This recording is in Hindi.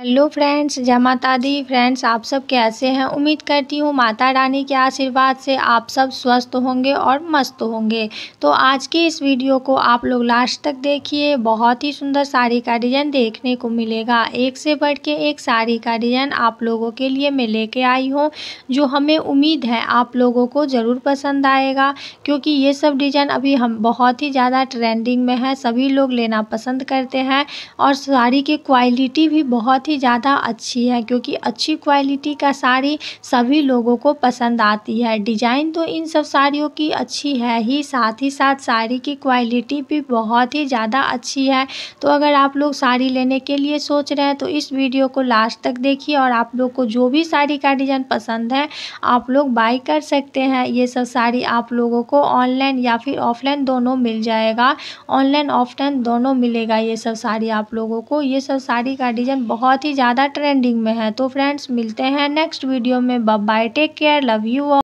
हेलो फ्रेंड्स जय माता दी फ्रेंड्स आप सब कैसे हैं उम्मीद करती हूँ माता रानी के आशीर्वाद से आप सब स्वस्थ होंगे और मस्त होंगे तो आज के इस वीडियो को आप लोग लास्ट तक देखिए बहुत ही सुंदर साड़ी का डिज़ाइन देखने को मिलेगा एक से बढ़ के एक साड़ी का डिज़ाइन आप लोगों के लिए मैं लेके आई हूँ जो हमें उम्मीद है आप लोगों को ज़रूर पसंद आएगा क्योंकि ये सब डिज़ाइन अभी हम बहुत ही ज़्यादा ट्रेंडिंग में है सभी लोग लेना पसंद करते हैं और साड़ी की क्वालिटी भी बहुत ही ज़्यादा अच्छी है क्योंकि अच्छी क्वालिटी का साड़ी सभी लोगों को पसंद आती है डिजाइन तो इन सब साड़ियों की अच्छी है ही साथ ही साथ साड़ी की क्वालिटी भी बहुत ही ज़्यादा अच्छी है तो अगर आप लोग साड़ी लेने के लिए सोच रहे हैं तो इस वीडियो को लास्ट तक देखिए और आप लोग को जो भी साड़ी का डिज़ाइन पसंद है आप लोग बाई कर सकते हैं ये सब साड़ी आप लोगों को ऑनलाइन या फिर ऑफलाइन दोनों मिल जाएगा ऑनलाइन ऑफलाइन दोनों मिलेगा ये सब साड़ी आप लोगों को ये सब साड़ी का डिज़ाइन बहुत बहुत ही ज्यादा ट्रेंडिंग में है तो फ्रेंड्स मिलते हैं नेक्स्ट वीडियो में bye take care love you all